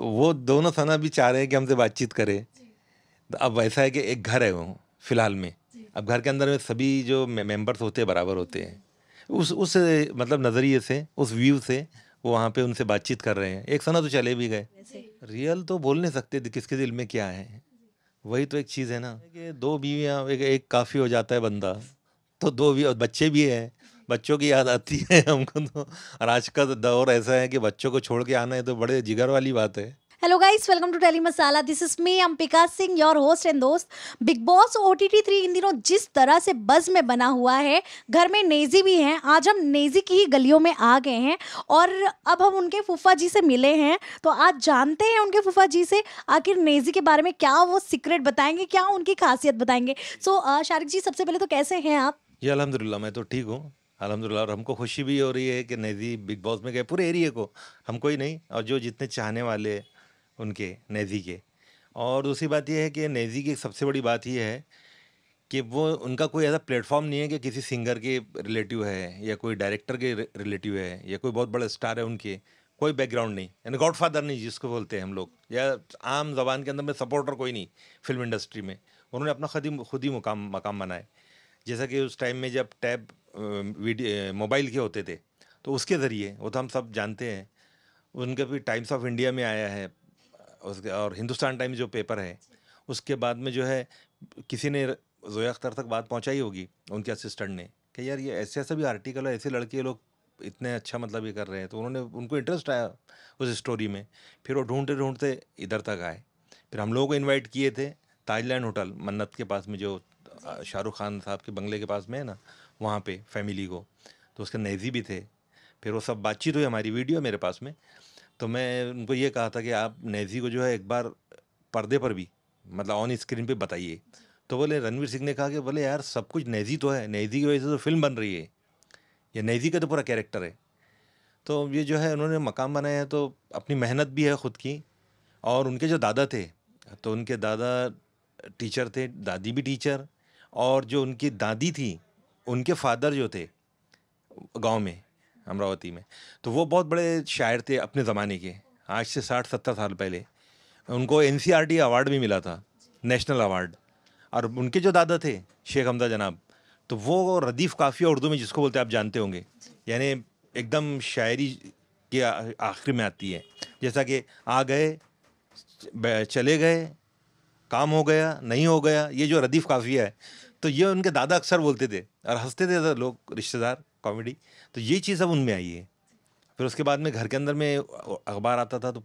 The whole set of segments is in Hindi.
तो वो दोनों सना भी चाह रहे हैं कि हमसे बातचीत करें तो अब वैसा है कि एक घर है वो फिलहाल में अब घर के अंदर में सभी जो मेंबर्स होते हैं बराबर होते हैं उस उस मतलब नज़रिए से उस व्यू से वो वहाँ पे उनसे बातचीत कर रहे हैं एक सना तो चले भी गए रियल तो बोल नहीं सकते किसके दिल में क्या है वही तो एक चीज़ है ना कि दो बीवियाँ एक, एक काफ़ी हो जाता है बंदा तो दो भी और बच्चे भी हैं बच्चों की याद आती है हमको तो और आज का तो दौर ऐसा है कि बच्चों को छोड़ के आना है तो बड़े जिगर वाली बात है hello guys welcome to Tele Masala this is me Ambika Singh your host and दोस्त Bigg Boss O T T three इन दिनों जिस तरह से बज में बना हुआ है घर में नेजी भी हैं आज हम नेजी की ही गलियों में आ गए हैं और अब हम उनके फूफा जी से मिले हैं तो आज जानते हैं उनके फूफा जी से आखिर नेजी के बारे में क्या वो सीक्रेट बताएंगे क्या उनकी खासियत बताएंगे सो so, शारिक जी सबसे पहले तो कैसे हैं आप जी अलहमदिल्ला मैं तो ठीक हूँ अलहमदिल्ला और हमको खुशी भी हो रही है कि नज़ी बिग बॉस में गए पूरे एरिए को हमको ही नहीं और जो जितने चाहने वाले उनके नज़ी के और दूसरी बात यह है कि नज़ी की सबसे बड़ी बात यह है कि वो उनका कोई ऐसा प्लेटफॉर्म नहीं है कि किसी सिंगर के रिलेटिव है या कोई डायरेक्टर के रिलेटिव है या कोई बहुत बड़ा स्टार है उनके कोई बैकग्राउंड नहीं यानी गॉडफादर नहीं जिसको बोलते हैं हम लोग या आम जबान के अंदर में सपोर्टर कोई नहीं फिल्म इंडस्ट्री में उन्होंने अपना खुद ही खुद ही मुकाम मकाम बनाए जैसा कि उस टाइम में जब टैब मोबाइल के होते थे तो उसके ज़रिए वो तो हम सब जानते हैं उनका भी टाइम्स ऑफ इंडिया में आया है उसके और हिंदुस्तान टाइम्स जो पेपर है उसके बाद में जो है किसी ने जोया अख्तर तक बात पहुंचाई होगी उनके असिस्टेंट ने कि यार ये ऐसे ऐसे भी आर्टिकल है ऐसे लड़के लोग इतने अच्छा मतलब ये कर रहे हैं तो उन्होंने उनको इंटरेस्ट आया उस स्टोरी में फिर वो ढूंढते ढूंढते इधर तक आए फिर हम लोगों को इन्वाइट किए थे ताजलैंड होटल मन्नत के पास में जो शाहरुख खान साहब के बंगले के पास में है ना वहाँ पे फैमिली को तो उसके नैजी भी थे फिर वो सब बातचीत हुई हमारी वीडियो मेरे पास में तो मैं उनको ये कहा था कि आप नैजी को जो है एक बार पर्दे पर भी मतलब ऑन स्क्रीन पे बताइए तो बोले रणवीर सिंह ने कहा कि बोले यार सब कुछ नैजी तो है नैजी की वजह से तो फिल्म बन रही है या नैजी का तो पूरा कैरेक्टर है तो ये जो है उन्होंने मकाम बनाया है तो अपनी मेहनत भी है ख़ुद की और उनके जो दादा थे तो उनके दादा टीचर थे दादी भी टीचर और जो उनकी दादी थी उनके फादर जो थे गांव में अमरावती में तो वो बहुत बड़े शायर थे अपने ज़माने के आज से साठ सत्तर साल पहले उनको एन अवार्ड e भी मिला था नेशनल अवार्ड और उनके जो दादा थे शेख हमदा जनाब तो वो रदीफ़ काफ़िया उर्दू में जिसको बोलते हैं आप जानते होंगे यानी एकदम शायरी के आखिर में आती है जैसा कि आ गए चले गए काम हो गया नहीं हो गया ये जो रदीफ काफिया है तो ये उनके दादा अक्सर बोलते थे और हंसते थे लोग रिश्तेदार कॉमेडी तो ये चीज़ अब उनमें आई है फिर उसके बाद में घर के अंदर में अखबार आता था तो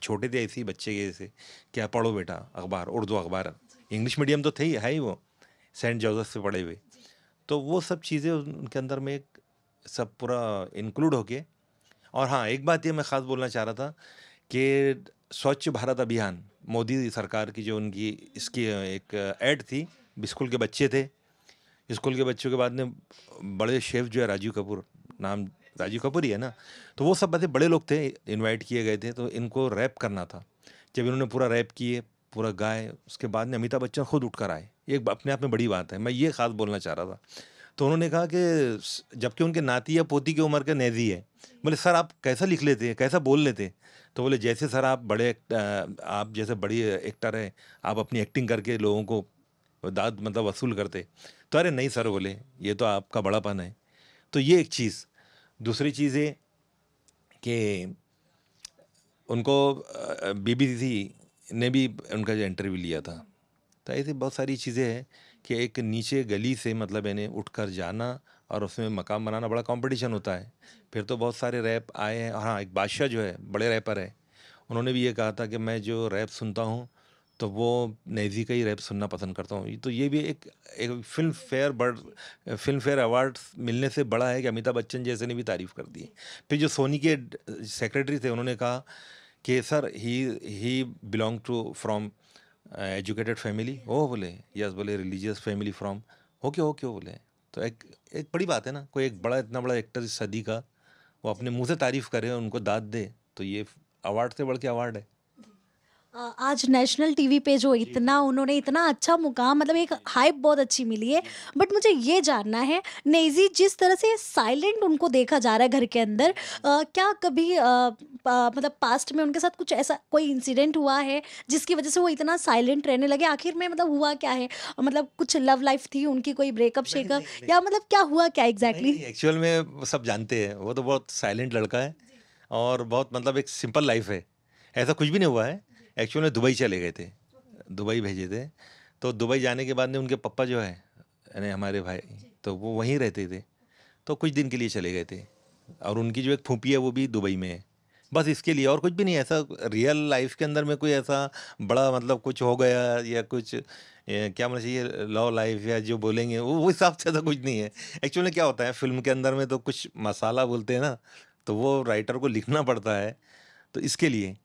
छोटे थे ऐसे ही बच्चे के ऐसे क्या पढ़ो बेटा अखबार उर्दू अखबार इंग्लिश मीडियम तो थे ही है ही वो सेंट जोसेफ से पढ़े हुए तो वो सब चीज़ें उनके अंदर में एक सब पूरा इंक्लूड होके और हाँ एक बात ये मैं ख़ास बोलना चाह रहा था कि स्वच्छ भारत अभियान मोदी सरकार की जो उनकी इसकी एक ऐड थी स्कूल के बच्चे थे स्कूल के बच्चों के बाद में बड़े शेफ जो है राजीव कपूर नाम राजीव कपूर ही है ना तो वो सब बातें बड़े लोग थे इनवाइट किए गए थे तो इनको रैप करना था जब इन्होंने पूरा रैप किए पूरा गाए उसके बाद में अमिताभ बच्चन खुद उठ कर आए ये अपने आप में बड़ी बात है मैं ये ख़ास बोलना चाह रहा था तो उन्होंने कहा कि जबकि उनके नाती या पोती की उम्र के नैजी है बोले सर आप कैसा लिख लेते हैं कैसा बोल लेते हैं तो बोले जैसे सर आप बड़े आप जैसे बड़ी एक्टर हैं आप अपनी एक्टिंग करके लोगों को दाद मतलब वसूल करते तो अरे नहीं सर बोले ये तो आपका बड़ापन है तो ये एक चीज़ दूसरी चीज़ ये कि उनको बीबीसी ने भी उनका जो इंटरव्यू लिया था तो ऐसी बहुत सारी चीज़ें हैं कि एक नीचे गली से मतलब इन्हें उठकर जाना और उसमें मकाम बनाना बड़ा कंपटीशन होता है फिर तो बहुत सारे रैप आए हैं हाँ एक बादशाह जो है बड़े रैपर है उन्होंने भी ये कहा था कि मैं जो रैप सुनता हूँ तो वो नैजी का ही रैप सुनना पसंद करता हूँ तो ये भी एक एक फिल्म फेयर बर्ड फिल्म फेयर अवार्ड मिलने से बड़ा है कि अमिताभ बच्चन जैसे ने भी तारीफ़ कर दी फिर जो सोनी के सेक्रेटरी थे उन्होंने कहा कि sir he he belong to from educated family oh बोले यस बोले religious family from okay okay बोले तो एक एक बड़ी बात है ना कोई एक बड़ा इतना बड़ा एक्टर इस सदी का वो अपने मुँह से तारीफ़ करे उनको दाद दे तो ये अवार्ड से बढ़ के अवार्ड है आज नेशनल टीवी पे जो इतना उन्होंने इतना अच्छा मुकाम मतलब एक हाइप बहुत अच्छी मिली है बट मुझे ये जानना है नेजी जिस तरह से साइलेंट उनको देखा जा रहा है घर के अंदर आ, क्या कभी आ, आ, मतलब पास्ट में उनके साथ कुछ ऐसा कोई इंसिडेंट हुआ है जिसकी वजह से वो इतना साइलेंट रहने लगे आखिर में मतलब हुआ क्या है मतलब कुछ लव लाइफ थी उनकी कोई ब्रेकअप शेकअप या मतलब क्या हुआ क्या एग्जैक्टली एक्चुअल में सब जानते हैं वो तो बहुत साइलेंट लड़का है और बहुत मतलब एक सिंपल लाइफ है ऐसा कुछ भी नहीं हुआ है एक्चुअल में दुबई चले गए थे दुबई भेजे थे तो दुबई जाने के बाद में उनके पप्पा जो है यानी हमारे भाई तो वो वहीं रहते थे तो कुछ दिन के लिए चले गए थे और उनकी जो एक फूपी है वो भी दुबई में है बस इसके लिए और कुछ भी नहीं ऐसा रियल लाइफ के अंदर में कोई ऐसा बड़ा मतलब कुछ हो गया या कुछ या क्या मतलब चाहिए लॉ लाइफ या जो बोलेंगे वो वो हिसाब से तो कुछ नहीं है एक्चुअली क्या होता है फिल्म के अंदर में तो कुछ मसाला बोलते हैं ना तो वो राइटर को लिखना पड़ता है तो इसके लिए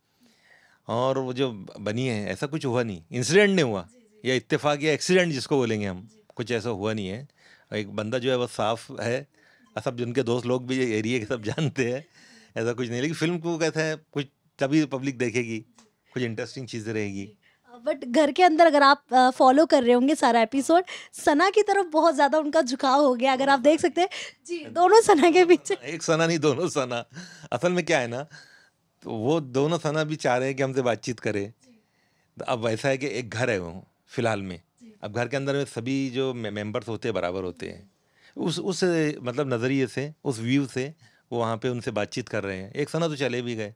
और वो जो बनी है ऐसा कुछ हुआ नहीं इंसिडेंट नहीं हुआ या इत्तेफाक या एक्सीडेंट जिसको बोलेंगे हम कुछ ऐसा हुआ नहीं है एक बंदा जो है वो साफ़ है सब जिनके दोस्त लोग भी एरिए के सब जानते हैं ऐसा कुछ नहीं लेकिन फिल्म को कहते हैं कुछ तभी पब्लिक देखेगी कुछ इंटरेस्टिंग चीज़ें रहेगी बट घर के अंदर अगर आप फॉलो कर रहे होंगे सारा एपिसोड सना की तरफ बहुत ज़्यादा उनका झुकाव हो गया अगर आप देख सकते हैं जी दोनों सना के पीछे एक सना नहीं दोनों सना असल में क्या है ना तो वो दोनों सना भी चाह रहे हैं कि हमसे बातचीत करें तो अब वैसा है कि एक घर है वो फिलहाल में अब घर के अंदर में सभी जो मेंबर्स होते हैं बराबर होते हैं उस उस मतलब नज़रिए से उस व्यू से वो वहाँ पे उनसे बातचीत कर रहे हैं एक सना तो चले भी गए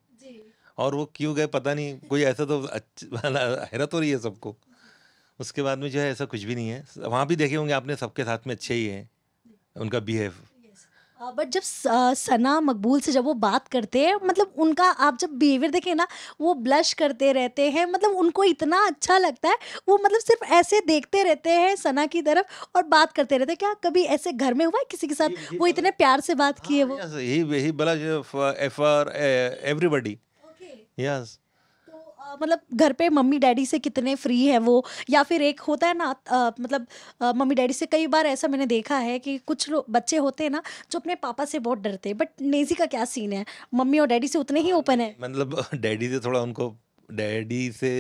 और वो क्यों गए पता नहीं कोई ऐसा तो हैरत हो रही है सबको उसके बाद में जो है ऐसा कुछ भी नहीं है वहाँ भी देखे होंगे आपने सबके साथ में अच्छे ही हैं उनका बिहेव बट जब सना मकबूल से जब वो बात करते हैं मतलब उनका आप जब बिहेवियर देखें ना वो ब्लश करते रहते हैं मतलब उनको इतना अच्छा लगता है वो मतलब सिर्फ ऐसे देखते रहते हैं सना की तरफ और बात करते रहते हैं क्या कभी ऐसे घर में हुआ है किसी के साथ ही वो इतने मतलब प्यार से बात किए हाँ, वो he he bless everybody yes मतलब घर पे मम्मी डैडी से कितने फ्री है वो या फिर एक होता है ना आ, मतलब आ, मम्मी डैडी से कई बार ऐसा मैंने देखा है कि कुछ बच्चे होते हैं ना जो अपने पापा से बहुत डरते हैं बट नेजी का क्या सीन है मम्मी और डैडी से उतने ही ओपन है मतलब डैडी से थोड़ा उनको डैडी से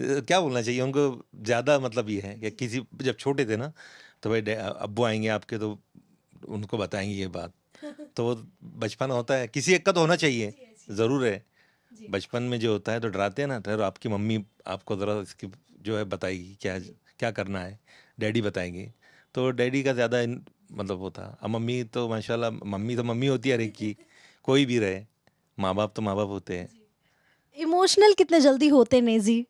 क्या बोलना चाहिए उनको ज़्यादा मतलब ये है कि किसी जब छोटे थे ना तो भाई अबू आएंगे आपके तो उनको बताएंगे ये बात तो बचपन होता है किसी एक का तो होना चाहिए ज़रूर है बचपन में जो होता है तो डराते हैं ना ठहरो आपकी मम्मी आपको ज़रा इसकी जो है बताएगी क्या क्या करना है डैडी बताएंगे तो डैडी का ज़्यादा मतलब होता अब मम्मी तो माशाल्लाह मम्मी तो मम्मी होती है हर एक की कोई भी रहे माँ बाप तो माँ बाप होते हैं इमोशनल कितने जल्दी होते हैं जी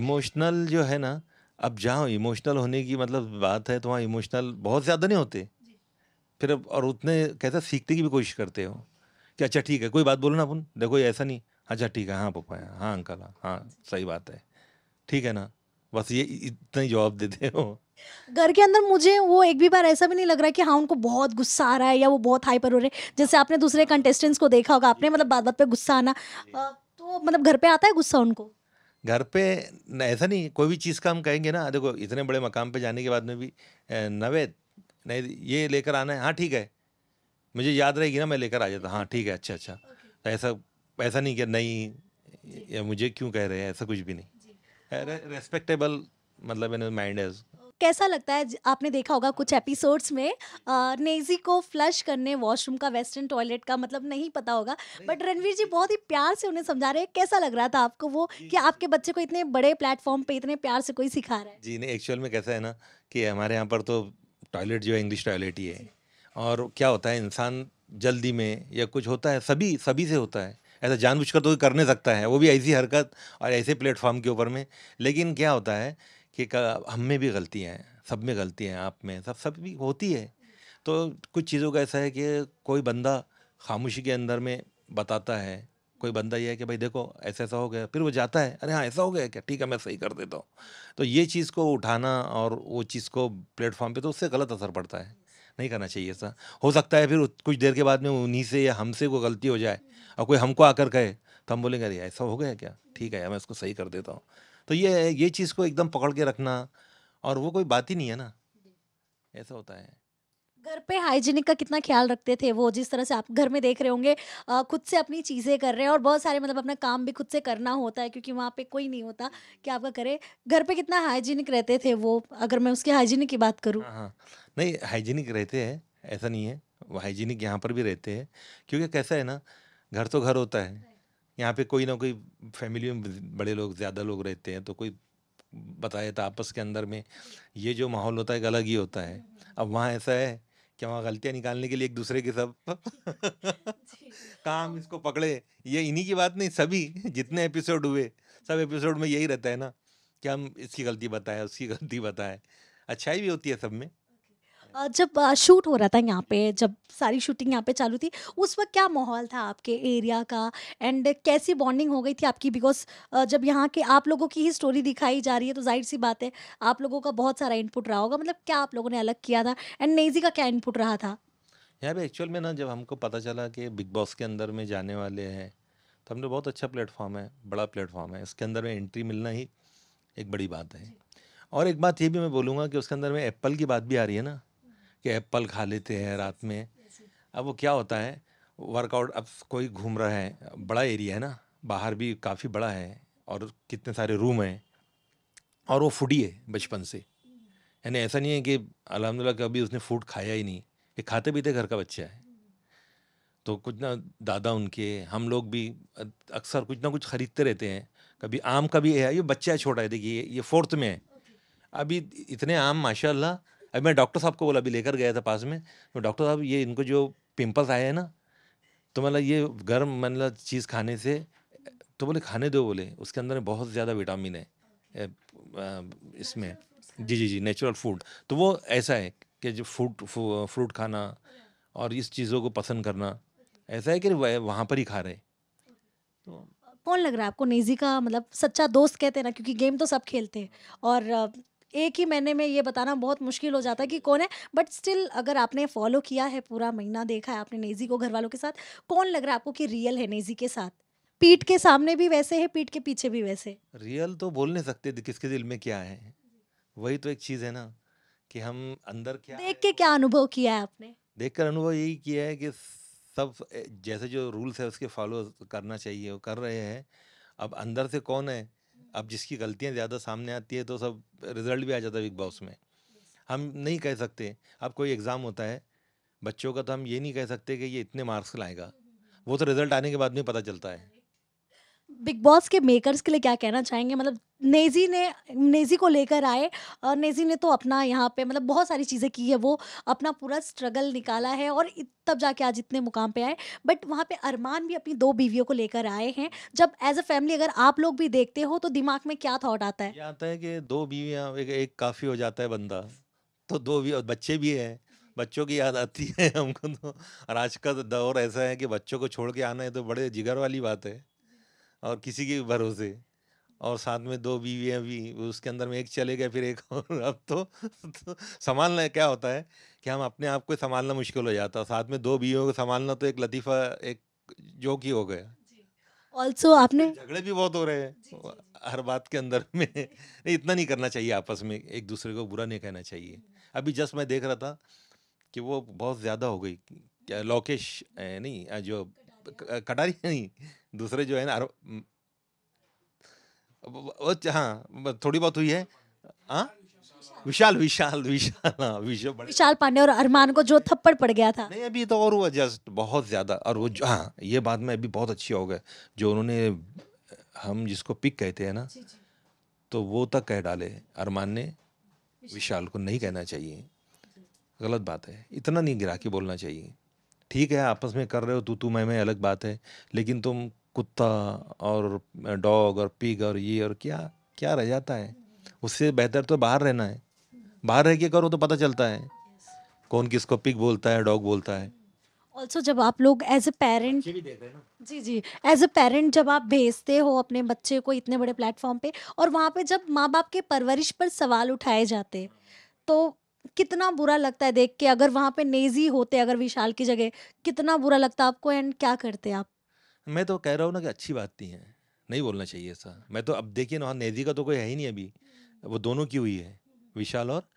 इमोशनल जो है ना अब जहाँ इमोशनल होने की मतलब बात है तो वहाँ इमोशनल बहुत ज़्यादा नहीं होते फिर अब और उतने कैसा सीखने की भी कोशिश करते हो कि अच्छा ठीक है कोई बात बोलो ना अपन देखो ऐसा नहीं अच्छा ठीक है हाँ पप्पा हाँ अंकल हाँ सही बात है ठीक है ना बस ये इतना ही जवाब देते हो घर के अंदर मुझे वो एक भी बार ऐसा भी नहीं लग रहा कि हाँ उनको बहुत गुस्सा आ रहा है या वो बहुत हाई पर हो रहे जैसे आपने दूसरे कंटेस्टेंट्स को देखा होगा आपने मतलब बात बात पे गुस्सा आना तो मतलब घर पे आता है गुस्सा उनको घर पे ऐसा नहीं कोई भी चीज़ का हम कहेंगे ना देखो इतने बड़े मकाम पे जाने के बाद में भी नवेद नहीं ये लेकर आना है हाँ ठीक है मुझे याद रहेगी ना मैं लेकर आ जाता हाँ ठीक है अच्छा अच्छा तो ऐसा ऐसा नहीं किया नहीं या मुझे क्यों कह रहे हैं ऐसा कुछ भी नहीं रेस्पेक्टेबल मतलब माइंड एज कैसा लगता है आपने देखा होगा कुछ एपिसोड्स में नेजी को फ्लश करने वॉशरूम का वेस्टर्न टॉयलेट का मतलब नहीं पता होगा बट रणवीर जी बहुत ही प्यार से उन्हें समझा रहे हैं कैसा लग रहा था आपको वो कि आपके बच्चे को इतने बड़े प्लेटफॉर्म पे इतने प्यार से कोई सिखा रहा है जी नहीं एक्चुअल में कैसा है ना कि हमारे यहाँ पर तो टॉयलेट जो है इंग्लिश टॉयलेट ही है और क्या होता है इंसान जल्दी में या कुछ होता है सभी सभी से होता है ऐसा तो कर तो नहीं सकता है वो भी ऐसी हरकत और ऐसे प्लेटफॉर्म के ऊपर में लेकिन क्या होता है कि हम में भी गलतियाँ हैं सब में गलतियाँ हैं आप में सब सब भी होती है तो कुछ चीज़ों का ऐसा है कि कोई बंदा खामोशी के अंदर में बताता है कोई बंदा ये है कि भाई देखो ऐसा ऐसा हो गया फिर वो जाता है अरे हाँ ऐसा हो गया क्या ठीक है मैं सही कर देता हूँ तो ये चीज़ को उठाना और वो चीज़ को प्लेटफॉर्म पे तो उससे गलत असर पड़ता है नहीं करना चाहिए ऐसा हो सकता है फिर कुछ देर के बाद में उन्हीं से या हमसे कोई गलती हो जाए और कोई हमको आकर कहे तो हम बोलेंगे अरे ऐसा हो गया क्या ठीक है मैं उसको सही कर देता हूँ तो ये ये चीज़ को एकदम पकड़ के रखना और वो कोई बात ही नहीं है ना ऐसा होता है घर पे हाइजीनिक का कितना ख्याल रखते थे वो जिस तरह से आप घर में देख रहे होंगे खुद से अपनी चीज़ें कर रहे हैं और बहुत सारे मतलब अपना काम भी खुद से करना होता है क्योंकि वहाँ पे कोई नहीं होता कि आपका करे घर पे कितना हाइजीनिक रहते थे वो अगर मैं उसके हाइजीनिक की बात करूँ हाँ, हाँ। नहीं हाइजीनिक रहते हैं ऐसा नहीं है हाइजीनिक यहाँ पर भी रहते हैं क्योंकि कैसा है ना घर तो घर होता है यहाँ पे कोई ना कोई फैमिली में बड़े लोग ज़्यादा लोग रहते हैं तो कोई बताया था तो आपस के अंदर में ये जो माहौल होता है एक अलग ही होता है हम्म, हम्म, हम्म। अब वहाँ ऐसा है क्या वहाँ गलतियाँ निकालने के लिए एक दूसरे के सब काम इसको पकड़े ये इन्हीं की बात नहीं सभी जितने एपिसोड हुए सब एपिसोड में यही रहता है ना कि हम इसकी गलती बताएं उसकी गलती बताएं अच्छाई भी होती है सब में जब शूट हो रहा था यहाँ पे जब सारी शूटिंग यहाँ पे चालू थी उस वक्त क्या माहौल था आपके एरिया का एंड कैसी बॉन्डिंग हो गई थी आपकी बिकॉज जब यहाँ के आप लोगों की ही स्टोरी दिखाई जा रही है तो जाहिर सी बात है आप लोगों का बहुत सारा इनपुट रहा होगा मतलब क्या आप लोगों ने अलग किया था एंड नेजी का क्या इनपुट रहा था यहाँ पे एक्चुअल में ना जब हमको पता चला कि बिग बॉस के अंदर में जाने वाले हैं तो हमने बहुत अच्छा प्लेटफॉर्म है बड़ा प्लेटफॉर्म है इसके अंदर में एंट्री मिलना ही एक बड़ी बात है और एक बात ये भी मैं बोलूँगा कि उसके अंदर में एप्पल की बात भी आ रही है ना कि एप्पल खा लेते हैं रात में अब वो क्या होता है वर्कआउट अब कोई घूम रहा है बड़ा एरिया है ना बाहर भी काफ़ी बड़ा है और कितने सारे रूम हैं और वो फूडी है बचपन से यानी ऐसा नहीं है कि अलहमदिल्ला कभी उसने फूड खाया ही नहीं ये खाते पीते घर का बच्चा है तो कुछ ना दादा उनके हम लोग भी अक्सर कुछ ना कुछ ख़रीदते रहते हैं कभी आम का भी है ये बच्चा है छोटा है देखिए ये फोर्थ में है अभी इतने आम माशाल्लाह अब मैं डॉक्टर साहब को बोला अभी लेकर गया था पास में तो डॉक्टर साहब ये इनको जो पिंपल्स आए हैं ना तो मतलब ये गर्म मतलब चीज़ खाने से तो बोले खाने दो बोले उसके अंदर बहुत ज़्यादा विटामिन है इसमें जी जी जी नेचुरल फूड तो वो ऐसा है कि जो फ्रूट फ्रूट खाना और इस चीज़ों को पसंद करना ऐसा है कि वहाँ पर ही खा रहे तो कौन लग रहा है आपको नेजी का मतलब सच्चा दोस्त कहते हैं ना क्योंकि गेम तो सब खेलते हैं और एक ही महीने में ये बताना बहुत मुश्किल हो जाता है कि कौन है बट स्टिल अगर आपने फॉलो किया है पूरा महीना देखा है आपने नेजी को घर वालों के साथ कौन लग रहा है आपको कि रियल है नेजी के साथ पीठ के सामने भी वैसे है पीठ के पीछे भी वैसे रियल तो बोल नहीं सकते किसके दिल में क्या है वही तो एक चीज है ना कि हम अंदर क्या देख के क्या अनुभव किया है आपने देखकर अनुभव यही किया है कि सब जैसे जो रूल्स है उसके फॉलो करना चाहिए वो कर रहे हैं अब अंदर से कौन है अब जिसकी गलतियाँ ज़्यादा सामने आती है तो सब रिजल्ट भी आ जाता है बिग बॉस में हम नहीं कह सकते अब कोई एग्ज़ाम होता है बच्चों का तो हम ये नहीं कह सकते कि ये इतने मार्क्स लाएगा वो तो रिज़ल्ट आने के बाद में पता चलता है बिग बॉस के मेकर्स के लिए क्या कहना चाहेंगे मतलब नेजी ने नेजी को लेकर आए और नेजी ने तो अपना यहाँ पे मतलब बहुत सारी चीज़ें की है वो अपना पूरा स्ट्रगल निकाला है और तब जाके आज इतने मुकाम पे आए बट वहाँ पे अरमान भी अपनी दो बीवियों को लेकर आए हैं जब एज अ फैमिली अगर आप लोग भी देखते हो तो दिमाग में क्या थाट आता है आता है कि दो बीवियाँ एक, एक काफ़ी हो जाता है बंदा तो दो भी बच्चे भी हैं बच्चों की याद आती है हमको तो और आज का दौर ऐसा है कि बच्चों को छोड़ के आना है तो बड़े जिगर वाली बात है और किसी के भरोसे और साथ में दो बीवियाँ भी उसके अंदर में एक चले गए फिर एक और अब तो, तो संभालना क्या होता है कि हम अपने आप को संभालना मुश्किल हो जाता है साथ में दो बीवियों को संभालना तो एक लतीफ़ा एक जोक ही हो गया ऑल्सो आपने झगड़े भी बहुत हो रहे हैं हर बात के अंदर में नहीं इतना नहीं करना चाहिए आपस में एक दूसरे को बुरा नहीं कहना चाहिए हम्म। अभी जस्ट मैं देख रहा था कि वो बहुत ज़्यादा हो गई लोकेश नहीं जो कटारी नहीं दूसरे जो है ना वो अच्छा, हाँ थोड़ी बहुत हुई है हाँ विशाल विशाल विशाल हाँ विशाल विशाल पांडे और अरमान को जो थप्पड़ पड़ गया था नहीं अभी तो और हुआ जस्ट बहुत ज़्यादा और वो हाँ ये बात में अभी बहुत अच्छी हो गए जो उन्होंने हम जिसको पिक कहते हैं ना तो वो तक कह डाले अरमान ने विशाल को नहीं कहना चाहिए गलत बात है इतना नहीं गिरा के बोलना चाहिए ठीक है आपस में कर रहे हो तू तू मैं मैं अलग बात है लेकिन तुम कुत्ता और डॉग और पिग और ये और क्या क्या रह जाता है उससे बेहतर तो बाहर रहना है बाहर रह के करो तो पता चलता है कौन किसको पिग बोलता है डॉग बोलता है ऑल्सो जब आप लोग एज ए पेरेंट जी जी एज ए पेरेंट जब आप भेजते हो अपने बच्चे को इतने बड़े प्लेटफॉर्म पे और वहाँ पे जब माँ बाप के परवरिश पर सवाल उठाए जाते तो कितना बुरा लगता है देख के अगर वहाँ पे नेजी होते अगर विशाल की जगह कितना बुरा लगता आपको एंड क्या करते आप मैं तो कह रहा हूँ ना कि अच्छी बात नहीं है नहीं बोलना चाहिए ऐसा मैं तो अब देखिए ना नेजी का तो कोई है ही नहीं अभी वो दोनों की हुई है विशाल और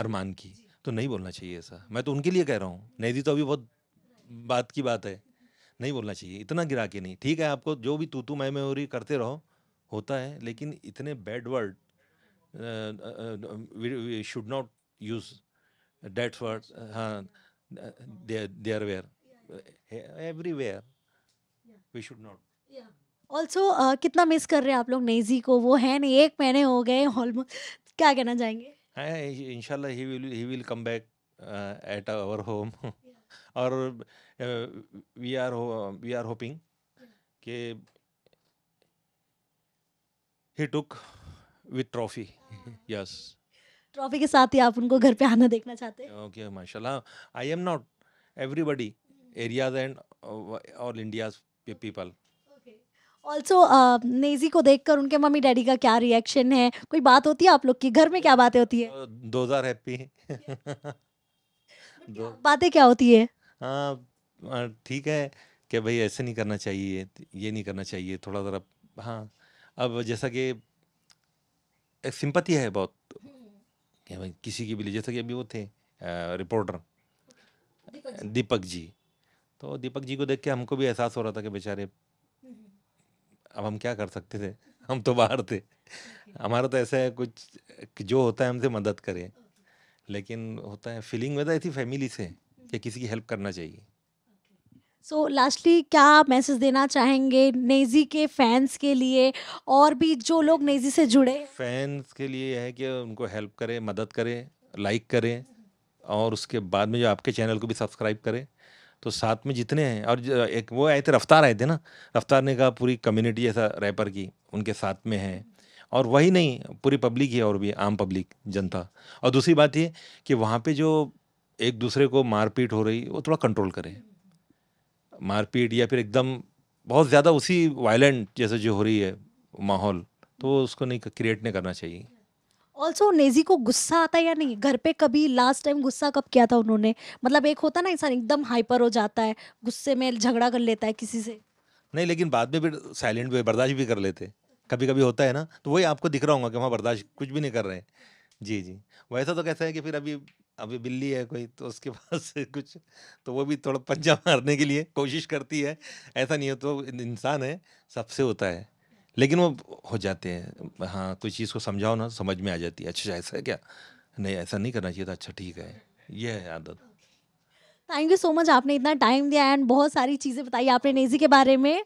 अरमान की तो नहीं बोलना चाहिए ऐसा मैं तो उनके लिए कह रहा हूँ नेदी तो अभी बहुत बात की बात है नहीं बोलना चाहिए इतना गिरा के नहीं ठीक है आपको जो भी तू मैं में हो करते रहो होता है लेकिन इतने bad word we should not use that word हाँ there where everywhere we should not also कितना मिस कर रहे हैं आप लोग नेजी को वो है नहीं एक महीने हो गए ऑलमोस्ट क्या कहना चाहेंगे इनशाला he will he will come back at our home और we are we are hoping के he took with trophy yes trophy के साथ ही आप उनको घर पे आना देखना चाहते हैं ओके माशाल्लाह I am not everybody areas and all India's people also नेजी को देखकर उनके मम्मी डैडी का क्या रिएक्शन है कोई बात होती है आप लोग की घर में क्या बातें होती है दो हजार हैप्पी बातें क्या होती है हाँ, हाँ ठीक है कि भाई ऐसे नहीं करना चाहिए ये नहीं करना चाहिए थोड़ा ज़रा हाँ अब जैसा कि एक सिंपति है बहुत हम्म। कि भाई किसी की भी जैसा कि अभी वो थे आ, uh, रिपोर्टर दीपक जी तो दीपक जी को देख के हमको भी एहसास हो रहा था कि बेचारे अब हम क्या कर सकते थे हम तो बाहर थे हमारा तो ऐसा है कुछ जो होता है हमसे मदद करें लेकिन होता है फीलिंग में थी फैमिली से कि किसी की हेल्प करना चाहिए सो so, लास्टली क्या मैसेज देना चाहेंगे नेजी के फैंस के लिए और भी जो लोग नेजी से जुड़े फैंस के लिए है कि उनको हेल्प करें मदद करें लाइक करें और उसके बाद में जो आपके चैनल को भी सब्सक्राइब करें तो साथ में जितने हैं और एक वो आए थे रफ्तार आए थे ना रफ्तार ने कहा पूरी कम्युनिटी ऐसा रैपर की उनके साथ में है और वही नहीं पूरी पब्लिक ही और भी आम पब्लिक जनता और दूसरी बात ये कि वहाँ पे जो एक दूसरे को मारपीट हो रही वो थोड़ा कंट्रोल करें मारपीट या फिर एकदम बहुत ज़्यादा उसी वायलेंट जैसे जो हो रही है माहौल तो उसको नहीं क्रिएट नहीं करना चाहिए ऑल्सो नेजी को गुस्सा आता है या नहीं घर पे कभी लास्ट टाइम गुस्सा कब किया था उन्होंने मतलब एक होता ना इंसान एकदम हाइपर हो जाता है गुस्से में झगड़ा कर लेता है किसी से नहीं लेकिन बाद में भी साइलेंट भी बर्दाश्त भी कर लेते कभी कभी होता है ना तो वही आपको दिख रहा होगा कि वहाँ बर्दाश्त कुछ भी नहीं कर रहे हैं जी जी वैसा तो कहता है कि फिर अभी अभी बिल्ली है कोई तो उसके पास कुछ तो वो भी थोड़ा पंजा मारने के लिए कोशिश करती है ऐसा नहीं हो तो इंसान है सबसे होता है लेकिन वो हो जाते हैं हाँ कोई चीज़ को समझाओ ना समझ में आ जाती है अच्छा ऐसा है क्या नहीं ऐसा नहीं करना चाहिए था अच्छा ठीक है ये है आदत थैंक यू सो मच आपने इतना टाइम दिया एंड बहुत सारी चीज़ें बताई आपने नेजी के बारे में